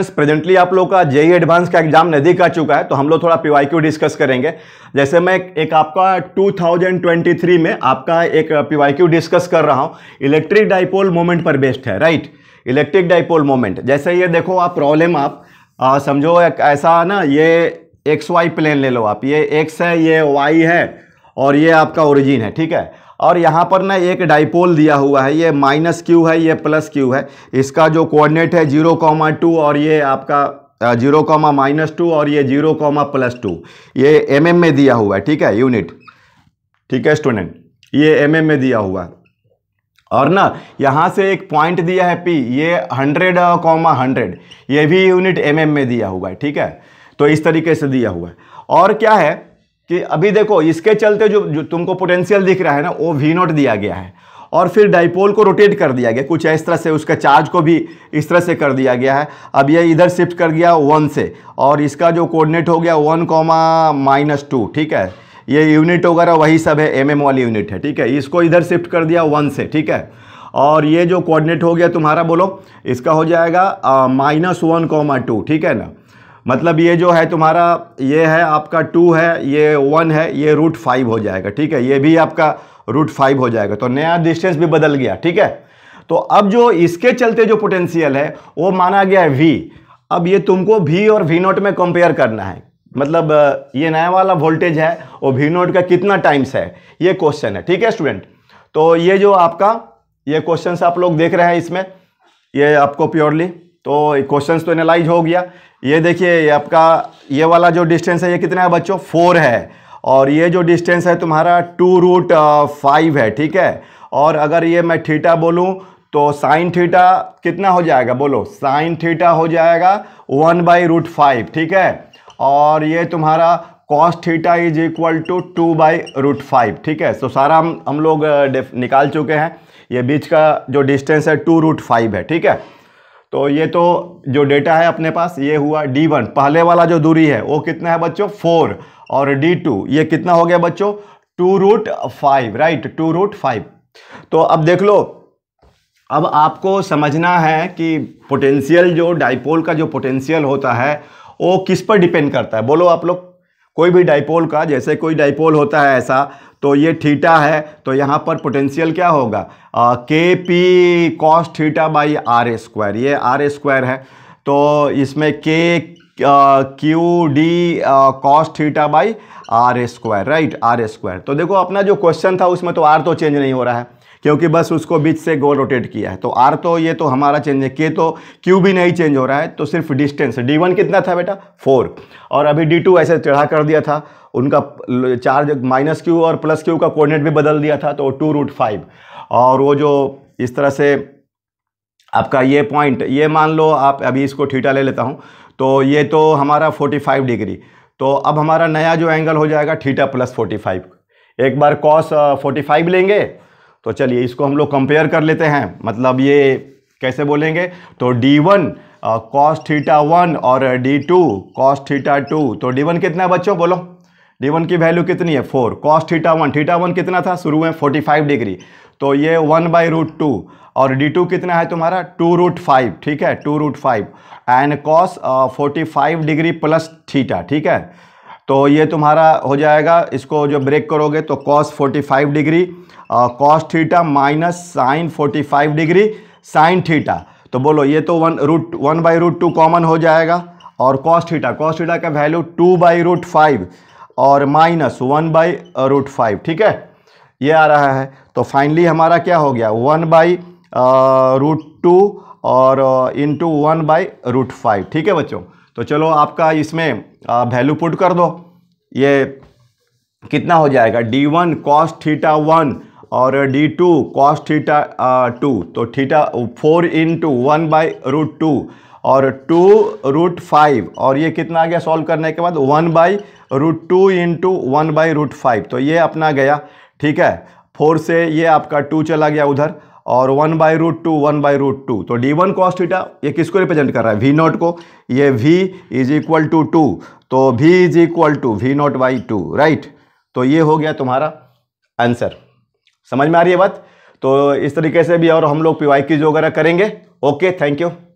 friends presently आप लोग का जेई एडवांस e का एग्जाम नजदीक आ चुका है तो हम लोग थोड़ा पीवाईक्यू डिस्कस करेंगे जैसे मैं एक आपका 2023 में आपका एक पीवाईक्यू डिस्कस कर रहा हूँ इलेक्ट्रिक डाइपोल मोमेंट पर बेस्ड है राइट इलेक्ट्रिक डाइपोल मोमेंट जैसे ये देखो आप प्रॉब्लम आप समझो एक ऐसा ना ये एक्स वाई प्लेन ले लो आप ये एक्स है ये वाई है और ये आपका ओरिजिन है ठीक है और यहाँ पर ना एक डाइपोल दिया हुआ है ये माइनस क्यू है ये प्लस क्यू है इसका जो कोऑर्डिनेट है जीरो कॉमा टू और ये आपका जीरो कॉमा माइनस टू और ये जीरो कॉमा प्लस टू ये एम mm में दिया हुआ है ठीक है यूनिट ठीक है स्टूडेंट ये एम mm में दिया हुआ है और ना यहाँ से एक पॉइंट दिया है पी ये हंड्रेड कॉमा हंड्रेड ये भी यूनिट एम mm में दिया हुआ है ठीक है तो इस तरीके से दिया हुआ है और क्या है कि अभी देखो इसके चलते जो जो तुमको पोटेंशियल दिख रहा है ना वो वी नॉट दिया गया है और फिर डाइपोल को रोटेट कर दिया गया कुछ इस तरह से उसका चार्ज को भी इस तरह से कर दिया गया है अब ये इधर शिफ्ट कर गया वन से और इसका जो कोऑर्डिनेट हो गया वन कॉमा माइनस टू ठीक है ये यूनिट वगैरह वही सब है एम एम वाली यूनिट है ठीक है इसको इधर शिफ्ट कर दिया वन से ठीक है और ये जो कोऑर्डिनेट हो गया तुम्हारा बोलो इसका हो जाएगा माइनस वन कॉमा टू ठीक है ना मतलब ये जो है तुम्हारा ये है आपका टू है ये वन है ये रूट फाइव हो जाएगा ठीक है ये भी आपका रूट फाइव हो जाएगा तो नया डिस्टेंस भी बदल गया ठीक है तो अब जो इसके चलते जो पोटेंशियल है वो माना गया है वी अब ये तुमको वी और वी नोट में कंपेयर करना है मतलब ये नया वाला वोल्टेज है और वी नोट का कितना टाइम्स है ये क्वेश्चन है ठीक है स्टूडेंट तो ये जो आपका ये क्वेश्चन आप लोग देख रहे हैं इसमें ये आपको प्योरली तो क्वेश्चन तो एनालाइज हो गया ये देखिए ये आपका ये वाला जो डिस्टेंस है ये कितना है बच्चों फोर है और ये जो डिस्टेंस है तुम्हारा टू रूट फाइव है ठीक है और अगर ये मैं थीटा बोलूँ तो साइन थीटा कितना हो जाएगा बोलो साइन थीटा हो जाएगा वन बाई रूट फाइव ठीक है और ये तुम्हारा cos theta is equal to two by root five ठीक है तो सारा हम हम लोग uh, निकाल चुके हैं ये बीच का जो डिस्टेंस है टू रूट फाइव है ठीक है तो ये तो जो डेटा है अपने पास ये हुआ डी वन पहले वाला जो दूरी है वो कितना है बच्चों फोर और डी टू ये कितना हो गया बच्चों two root five right two root five तो अब देख लो अब आपको समझना है कि पोटेंशियल जो डाइपोल का जो पोटेंशियल होता है वो किस पर डिपेंड करता है बोलो आप लोग कोई भी डाइपोल का जैसे कोई डाइपोल होता है ऐसा तो ये थीटा है तो यहाँ पर पोटेंशियल क्या होगा K P cos theta by r square ये आर स्क्वायर है तो इसमें K Q D cos theta by r square right r square तो देखो अपना जो क्वेश्चन था उसमें तो आर तो चेंज नहीं हो रहा है क्योंकि बस उसको बीच से गोल रोटेट किया है तो आर तो ये तो हमारा चेंज है के तो क्यू भी नहीं चेंज हो रहा है तो सिर्फ डिस्टेंस डी वन कितना था बेटा फोर और अभी डी टू ऐसे चढ़ा कर दिया था उनका चार्ज माइनस क्यू और प्लस क्यू का कोऑर्डिनेट भी बदल दिया था तो टू रूट फाइव और वो जो इस तरह से आपका ये पॉइंट ये मान लो आप अभी इसको ठीटा ले लेता हूँ तो ये तो हमारा फोर्टी फाइव डिग्री तो अब हमारा नया जो एंगल हो जाएगा ठीटा प्लस फोर्टी फाइव एक बार कॉस फोर्टी फाइव लेंगे तो चलिए इसको हम लोग कंपेयर कर लेते हैं मतलब ये कैसे बोलेंगे तो D one cos theta one और D two cos theta two तो डी वन कितना है बच्चों बोलो डी वन की वैल्यू कितनी है four cos theta one theta one कितना था शुरू में फोर्टी फाइव डिग्री तो ये वन बाई रूट टू और डी टू कितना है तुम्हारा टू रूट फाइव ठीक है two root five and cos forty five degree plus theta ठीक है तो ये तुम्हारा हो जाएगा इसको जो ब्रेक करोगे तो cos forty five degree cos theta minus sine forty five degree sine theta तो बोलो ये तो one root one by root two common हो जाएगा और कॉस थीटा कॉस थीटा का value two by root five और minus one by root five ठीक है ये आ रहा है तो फाइनली हमारा क्या हो गया वन बाई रूट टू और into one by root five ठीक है बच्चों तो चलो आपका इसमें वैल्यू पुट कर दो ये कितना हो जाएगा D one cos theta one और D two cos theta two तो theta four into one by root two और टू रूट फाइव और ये कितना आ गया सॉल्व करने के बाद one by root two into one by root five तो ये अपना गया ठीक है फोर से ये आपका टू चला गया उधर और one by root two one by root two तो डी वन कॉस थीटा ये किसको रिप्रेजेंट कर रहा है वी नॉट को ये V is equal to two तो V is equal to V naught by two right तो ये हो गया तुम्हारा आंसर समझ में आ रही है बात तो इस तरीके से भी और हम लोग पी वाई की जो वगैरह करेंगे ओके थैंक यू